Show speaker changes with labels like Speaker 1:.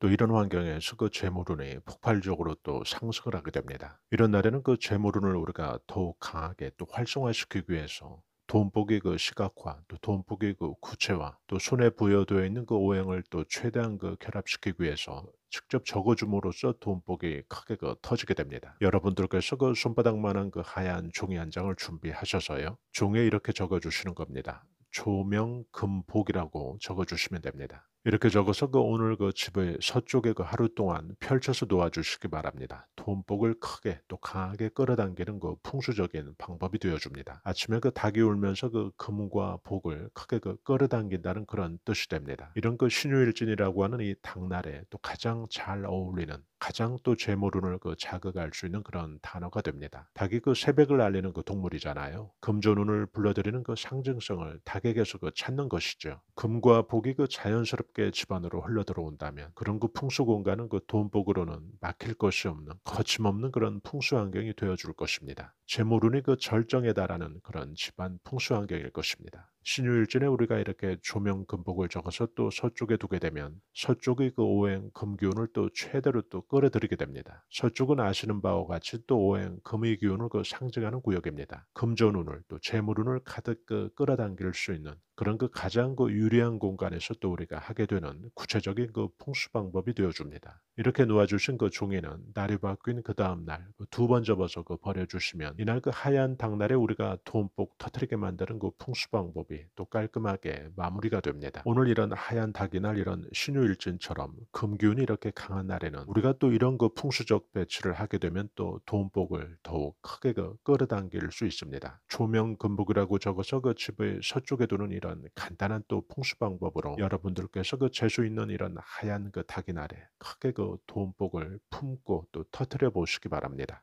Speaker 1: 또 이런 환경에서 그재모론이 폭발적으로 또 상승을 하게 됩니다. 이런 날에는 그재모론을 우리가 더욱 강하게 또 활성화시키기 위해서 돈복의 그 시각화, 또 돈복의 그 구체화, 또 손에 부여되어 있는 그 오행을 또 최대한 그 결합시키기 위해서 직접 적어줌으로써 돈복이 크게 그 터지게 됩니다. 여러분들께서 그 손바닥만한 그 하얀 종이 한 장을 준비하셔서요. 종에 이 이렇게 적어주시는 겁니다. 조명 금복이라고 적어주시면 됩니다. 이렇게 적어서 그 오늘 그 집의 서쪽에 그 하루 동안 펼쳐서 놓아주시기 바랍니다. 돈복을 크게 또 강하게 끌어당기는 그 풍수적인 방법이 되어줍니다. 아침에 그 닭이 울면서 그 금과 복을 크게 그 끌어당긴다는 그런 뜻이 됩니다. 이런 그 신유일진이라고 하는 이 닭날에 또 가장 잘 어울리는 가장 또 재물운을 그 자극할 수 있는 그런 단어가 됩니다. 닭이 그 새벽을 알리는 그 동물이잖아요. 금전운을 불러들이는 그 상징성을 닭의 자객에서 그 찾는 것이죠. 금과 복이 그 자연스럽게 집안으로 흘러 들어온다면 그런 그 풍수 공간은 그 돈복으로는 막힐 것이 없는 거침없는 그런 풍수 환경이 되어줄 것입니다. 제 모르니 그 절정에 달하는 그런 집안 풍수 환경일 것입니다. 신유일전에 우리가 이렇게 조명 금복을 적어서 또 서쪽에 두게 되면 서쪽의 그 오행 금기운을 또 최대로 또 끌어들이게 됩니다. 서쪽은 아시는 바와 같이 또 오행 금의 기운을 그 상징하는 구역입니다. 금전운을 또 재물운을 가득 그 끌어당길 수 있는 그런 그 가장 그 유리한 공간에서 또 우리가 하게 되는 구체적인 그 풍수 방법이 되어줍니다. 이렇게 놓아주신 그 종이는 날이 바뀐 그 다음날 그 두 번 접어서 그 버려주시면 이날 그 하얀 당날에 우리가 돈복 터트리게 만드는 그 풍수 방법이 일들이 또 깔끔하게 마무리가 됩니다. 오늘 이런 하얀 닭이 날 이런 신유일진처럼 금기운이 이렇게 강한 날에는 우리가 또 이런 그 풍수적 배치를 하게 되면 또 돈복을 더욱 크게 그 끌어당길 수 있습니다. 조명 금복이라고 적어서 그 집의 서쪽에 두는 이런 간단한 또 풍수 방법으로 여러분들께서 그 재수 있는 이런 하얀 그 닭이 날에 크게 그 돈복을 품고 또 터트려 보시기 바랍니다.